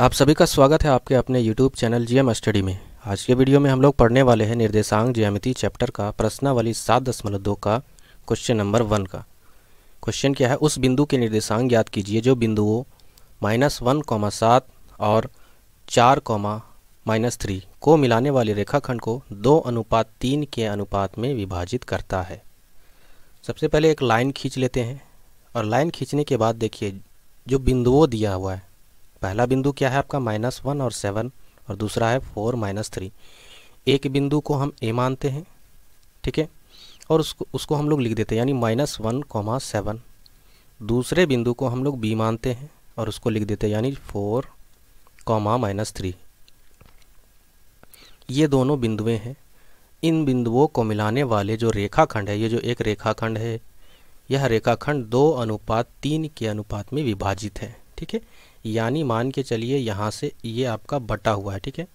आप सभी का स्वागत है आपके अपने YouTube चैनल जीएम स्टडी में आज के वीडियो में हम लोग पढ़ने वाले हैं निर्देशांक ज्यामिति चैप्टर का प्रश्नावली सात दशमलव दो का क्वेश्चन नंबर वन का क्वेश्चन क्या है उस बिंदु के निर्देशांक याद कीजिए जो बिंदुओं माइनस वन कौमा सात और चार कौमा माइनस थ्री को मिलाने वाले रेखाखंड को दो अनुपात तीन के अनुपात में विभाजित करता है सबसे पहले एक लाइन खींच लेते हैं और लाइन खींचने के बाद देखिए जो बिंदुओं दिया हुआ है पहला बिंदु क्या है आपका माइनस वन और सेवन और दूसरा है फोर माइनस थ्री एक बिंदु को हम ए मानते हैं ठीक है और उसको उसको हम लोग लिख देते हैं यानी माइनस वन कॉमा सेवन दूसरे बिंदु को हम लोग बी मानते हैं और उसको लिख देते हैं यानी फोर कॉमा माइनस थ्री ये दोनों बिंदुएं हैं इन बिंदुओं को मिलाने वाले जो रेखाखंड है ये जो एक रेखाखंड है यह रेखाखंड दो अनुपात तीन के अनुपात में विभाजित है ठीक है यानी मान के चलिए यहाँ से ये आपका बटा हुआ है ठीक है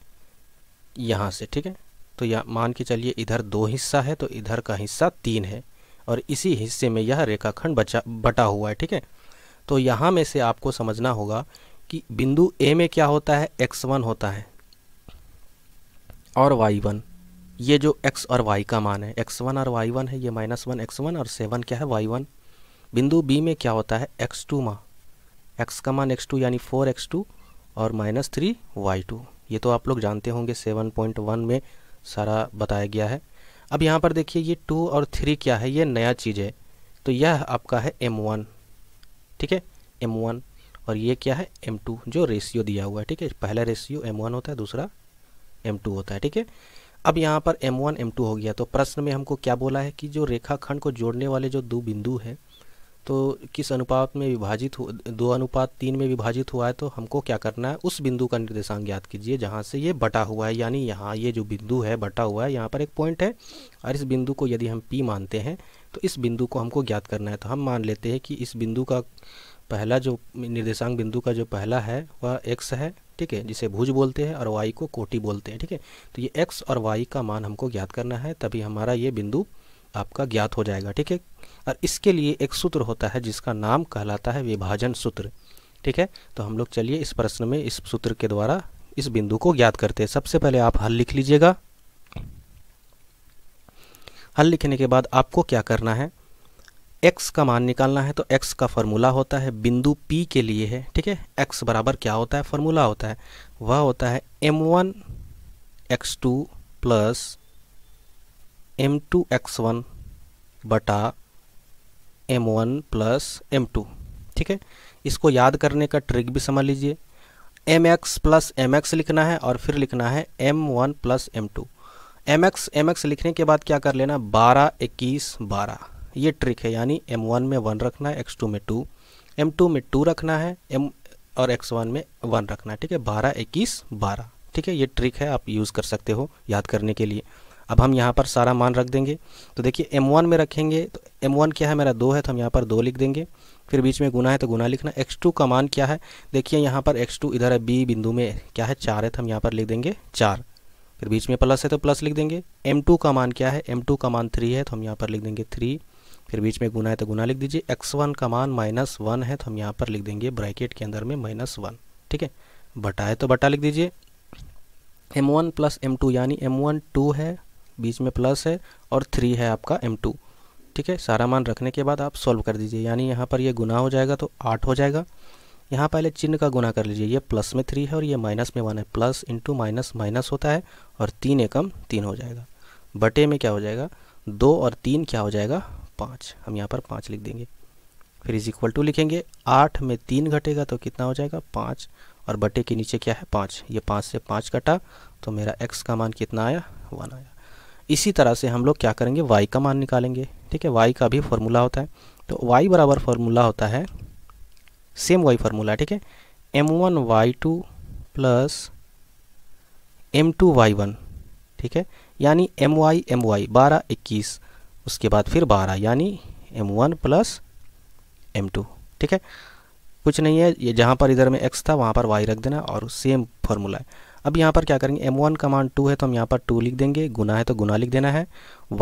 यहाँ से ठीक है तो या मान के चलिए इधर दो हिस्सा है तो इधर का हिस्सा तीन है और इसी हिस्से में यह रेखाखंड बचा बटा हुआ है ठीक है तो यहाँ में से आपको समझना होगा कि बिंदु ए में क्या होता है एक्स वन होता है और वाई वन ये जो एक्स और वाई का मान है एक्स वन और वाई वन है ये माइनस वन एक्स वन और सेवन क्या है वाई वन बिंदु बी में क्या होता है एक्स टू मा एक्स का मान एक्स टू यानी फोर एक्स टू और माइनस थ्री वाई टू ये तो आप लोग जानते होंगे सेवन पॉइंट वन में सारा बताया गया है अब यहाँ पर देखिए ये टू और थ्री क्या है ये नया चीज़ है तो यह आपका है एम वन ठीक है एम वन और ये क्या है एम टू जो रेशियो दिया हुआ है ठीक है पहला रेशियो एम वन होता है दूसरा एम टू होता है ठीक है अब यहाँ पर एम वन एम टू हो गया तो प्रश्न में हमको क्या बोला है कि जो रेखाखंड को जोड़ने वाले जो दो बिंदु हैं तो किस अनुपात में विभाजित हो दो अनुपात तीन में विभाजित हुआ है तो हमको क्या करना है उस बिंदु का निर्देशांक ज्ञात कीजिए जहाँ से ये बटा हुआ है यानी यहाँ ये जो बिंदु है बटा हुआ है यहाँ पर एक पॉइंट है और इस बिंदु को यदि हम पी मानते हैं तो इस बिंदु को हमको ज्ञात करना है तो हम मान लेते हैं कि इस बिंदु का पहला जो निर्देशांक बिंदु का जो पहला है वह एक्स है ठीक है जिसे भुज बोलते हैं और वाई को कोटी बोलते हैं ठीक है तो ये एक्स और वाई का मान हमको ज्ञात करना है तभी हमारा ये बिंदु आपका ज्ञात हो जाएगा ठीक है और इसके लिए एक सूत्र होता है जिसका नाम कहलाता है विभाजन सूत्र ठीक है तो हम लोग चलिए इस प्रश्न में इस सूत्र के द्वारा इस बिंदु को ज्ञात करते हैं सबसे पहले आप हल लिख लीजिएगा हल लिखने के बाद आपको क्या करना है x का मान निकालना है तो x का फॉर्मूला होता है बिंदु P के लिए है ठीक है x बराबर क्या होता है फॉर्मूला होता है वह होता है m1 x2 X two plus M two X one बटा M one plus M two ठीक है इसको याद करने का ट्रिक भी समझ लीजिए M X plus M X लिखना है और फिर लिखना है M one plus M two M X M X लिखने के बाद क्या कर लेना बारह इक्कीस बारह ये ट्रिक है यानी एम वन में वन रखना है एक्स टू में टू एम टू में टू रखना है एम और एक्स वन में वन रखना है ठीक है बारह इक्कीस बारह ठीक है ये ट्रिक है आप यूज़ कर सकते हो याद करने के लिए अब हम यहाँ पर सारा मान रख देंगे तो देखिए एम वन में रखेंगे तो एम वन क्या है मेरा दो है तो हम यहाँ पर दो लिख देंगे फिर बीच में गुना है तो गुना लिखना एक्स टू का मान क्या है देखिए यहाँ पर एक्स टू इधर है बी बिंदु में क्या है चार है तो हम यहाँ पर लिख देंगे चार फिर बीच में प्लस है तो प्लस लिख देंगे एम टू का मान क्या है एम टू का मान थ्री है तो हम यहाँ पर लिख देंगे थ्री फिर बीच में गुना है तो गुना लिख दीजिए एक्स वन का मान माइनस वन है तो हम यहाँ पर लिख देंगे ब्रैकेट के अंदर में माइनस वन ठीक है बटा है तो बटा लिख दीजिए M one plus M two यानी एम वन टू है बीच में प्लस है और थ्री है आपका एम टू ठीक है सारा मान रखने के बाद आप सॉल्व कर दीजिए यानी यहाँ पर ये गुना हो जाएगा तो आठ हो जाएगा यहाँ पहले चिन्ह का गुना कर लीजिए ये प्लस में थ्री है और ये माइनस में वन है प्लस इंटू माइनस माइनस होता है और तीन एकम तीन हो जाएगा बटे में क्या हो जाएगा दो और तीन क्या हो जाएगा पाँच हम यहाँ पर पाँच लिख देंगे फिर इज इक्वल टू लिखेंगे आठ में तीन घटेगा तो कितना हो जाएगा पाँच और बटे के नीचे क्या है पाँच ये पाँच से पाँच कटा तो मेरा एक्स का मान कितना आया वन आया इसी तरह से हम लोग क्या करेंगे वाई का मान निकालेंगे ठीक है वाई का भी फॉर्मूला होता है तो वाई बराबर फार्मूला होता है सेम वाई फार्मूला ठीक है M one Y two plus M two Y one ठीक है यानी एम वाई एम वाई बारह इक्कीस उसके बाद फिर बारह यानी M one plus M two ठीक है कुछ नहीं है ये जहाँ पर इधर में एक्स था वहाँ पर वाई रख देना और सेम फार्मूला है अब यहाँ पर क्या करेंगे M1 वन का टू है तो हम यहाँ पर टू लिख देंगे गुना है तो गुना लिख देना है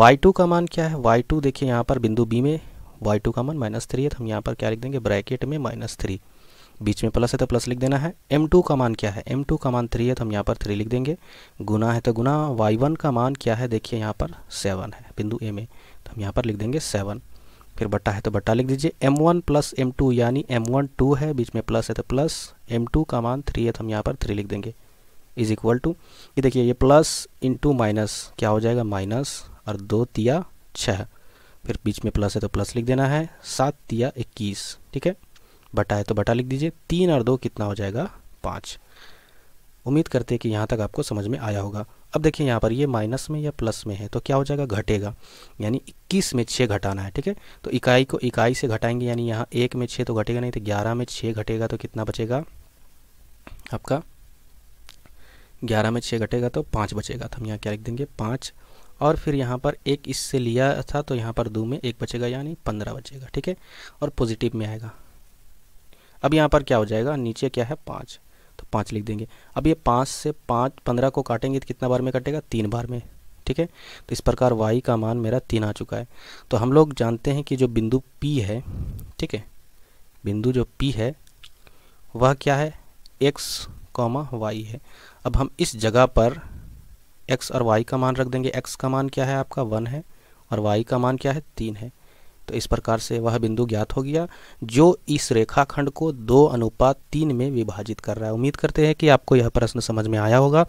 Y2 टू का मान क्या है Y2 टू देखिए यहाँ पर बिंदु B में Y2 टू का मान माइनस थ्री है तो हम यहाँ पर क्या लिख देंगे ब्रैकेट में माइनस थ्री बीच में प्लस है तो प्लस लिख देना है M2 टू का मान क्या है M2 टू का मान थ्री है तो हम यहाँ पर थ्री लिख देंगे गुना है तो गुना वाई का मान क्या है देखिए यहाँ पर सेवन है बिंदु ए में तो हम यहाँ पर लिख देंगे सेवन फिर बट्टा है तो बट्टा लिख दीजिए M1 वन प्लस एम यानी M1 वन टू है बीच में प्लस है तो प्लस M2 का मान थ्री है तो हम यहाँ पर थ्री लिख देंगे इज इक्वल टू ये देखिए ये प्लस इंटू माइनस क्या हो जाएगा माइनस और दो तिया छः फिर बीच में प्लस है तो प्लस लिख देना है सात तिया इक्कीस ठीक है बटा है तो बटा लिख दीजिए तीन और दो कितना हो जाएगा पाँच उम्मीद करते हैं कि यहाँ तक आपको समझ में आया होगा अब देखिए यहाँ पर ये माइनस में या प्लस में है तो क्या हो जाएगा घटेगा यानी 21 में 6 घटाना है ठीक है तो इकाई को इकाई से घटाएंगे यानी यहाँ एक में 6 तो घटेगा नहीं तो 11 में 6 घटेगा तो कितना बचेगा आपका ग्यारह में छः घटेगा तो पाँच बचेगा तो हम यहाँ क्या लिख देंगे पाँच और फिर यहाँ पर एक इससे लिया था तो यहाँ पर दो में एक बचेगा यानी पंद्रह बचेगा ठीक है और पॉजिटिव में आएगा अब यहाँ पर क्या हो जाएगा नीचे क्या है पाँच तो पाँच लिख देंगे अब ये पाँच से पाँच पंद्रह को काटेंगे तो कितना बार में कटेगा तीन बार में ठीक है तो इस प्रकार वाई का मान मेरा तीन आ चुका है तो हम लोग जानते हैं कि जो बिंदु पी है ठीक है बिंदु जो पी है वह क्या है एक्स कॉमा वाई है अब हम इस जगह पर x और y का मान रख देंगे x का मान क्या है आपका वन है और y का मान क्या है तीन है तो इस प्रकार से वह बिंदु ज्ञात हो गया जो इस रेखाखंड को दो अनुपात तीन में विभाजित कर रहा है उम्मीद करते हैं कि आपको यह प्रश्न समझ में आया होगा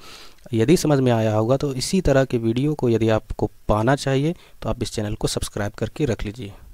यदि समझ में आया होगा तो इसी तरह के वीडियो को यदि आपको पाना चाहिए तो आप इस चैनल को सब्सक्राइब करके रख लीजिए